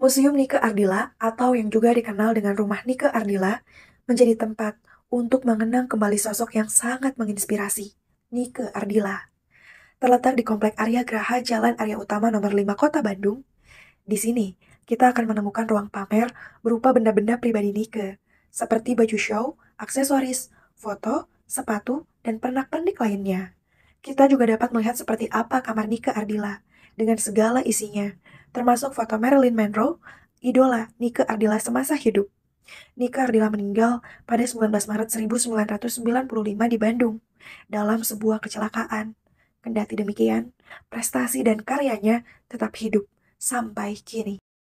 Museum Nike Ardila atau yang juga dikenal dengan Rumah Nike Ardila menjadi tempat untuk mengenang kembali sosok yang sangat menginspirasi, Nike Ardila. Terletak di Komplek Arya Graha Jalan Arya Utama nomor 5 Kota Bandung, di sini kita akan menemukan ruang pamer berupa benda-benda pribadi Nike, seperti baju show, aksesoris, foto, sepatu, dan pernak-pernik lainnya. Kita juga dapat melihat seperti apa kamar Nike Ardila dengan segala isinya, termasuk foto Marilyn Monroe, idola Nike Ardila semasa hidup. Nike Ardila meninggal pada 19 Maret 1995 di Bandung dalam sebuah kecelakaan. Kendati demikian, prestasi dan karyanya tetap hidup sampai kini.